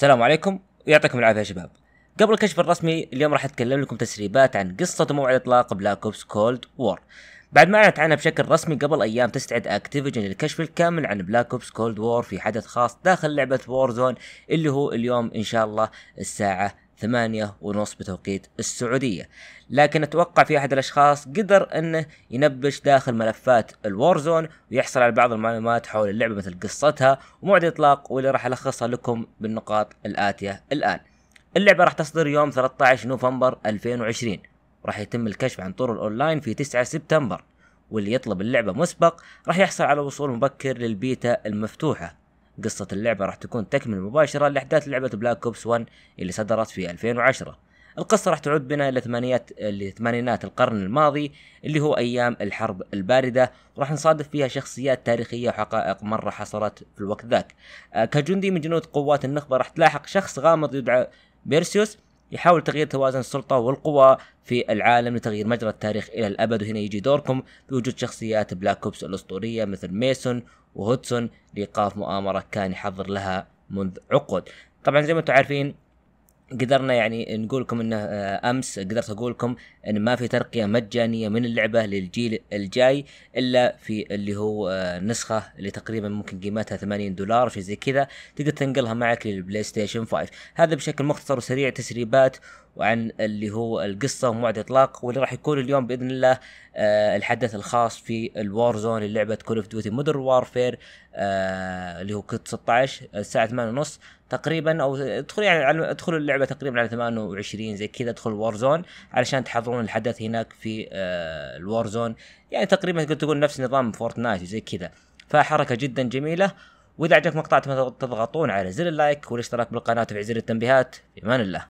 السلام عليكم ويعطيكم العافيه يا شباب قبل الكشف الرسمي اليوم راح اتكلم لكم تسريبات عن قصة موعد اطلاق بلاك اوبس كولد وور بعد ما اعلنت عنها بشكل رسمي قبل ايام تستعد اكتيفيجن للكشف الكامل عن بلاك اوبس كولد وور في حدث خاص داخل لعبة وور زون اللي هو اليوم ان شاء الله الساعة ثمانية ونص بتوقيت السعودية لكن اتوقع في احد الاشخاص قدر انه ينبش داخل ملفات الوارزون ويحصل على بعض المعلومات حول اللعبة مثل قصتها وموعد الاطلاق واللي راح الخصها لكم بالنقاط الاتية الان اللعبة راح تصدر يوم 13 نوفمبر 2020 راح يتم الكشف عن طور الاونلاين في 9 سبتمبر واللي يطلب اللعبة مسبق راح يحصل على وصول مبكر للبيتا المفتوحة قصة اللعبة راح تكون تكمل مباشرة لأحداث لعبة بلاك أوبس 1 اللي صدرت في 2010 القصة راح تعود بنا إلى ثمانيات لثمانينات القرن الماضي اللي هو أيام الحرب الباردة راح نصادف فيها شخصيات تاريخية وحقائق مرة حصلت في الوقت ذاك آه، كجندي من جنود قوات النخبة راح تلاحق شخص غامض يدعى بيرسيوس يحاول تغيير توازن السلطة والقوى في العالم لتغيير مجرى التاريخ إلى الأبد وهنا يجي دوركم بوجود شخصيات بلاك أوبس الأسطورية مثل ميسون وهودسون لإيقاف مؤامرة كان يحضر لها منذ عقود طبعا زي ما انتم عارفين قدرنا يعني نقول لكم انه آه، امس قدرت اقول لكم ان ما في ترقيه مجانيه من اللعبه للجيل الجاي الا في اللي هو آه، نسخه اللي تقريبا ممكن قيمتها 80 دولار شيء زي كذا تقدر تنقلها معك للبلاي ستيشن 5 هذا بشكل مختصر وسريع تسريبات وعن اللي هو القصه وموعد اطلاق واللي راح يكون اليوم باذن الله آه الحدث الخاص في الوار زون للعبه كول اوف ديوتي مودرن وارفير آه اللي هو كود 16 الساعه 8:30 تقريبا او ادخلوا يعني ادخلوا اللعبه تقريبا على 28 زي كذا ادخلوا الوار زون علشان تحضرون الحدث هناك في آه الوار زون يعني تقريبا تقدر تقول نفس نظام فورتنايت وزي كذا فحركه جدا جميله واذا عجبك مقطع تضغطون على زر اللايك والاشتراك بالقناه وتفعيل زر التنبيهات في امان الله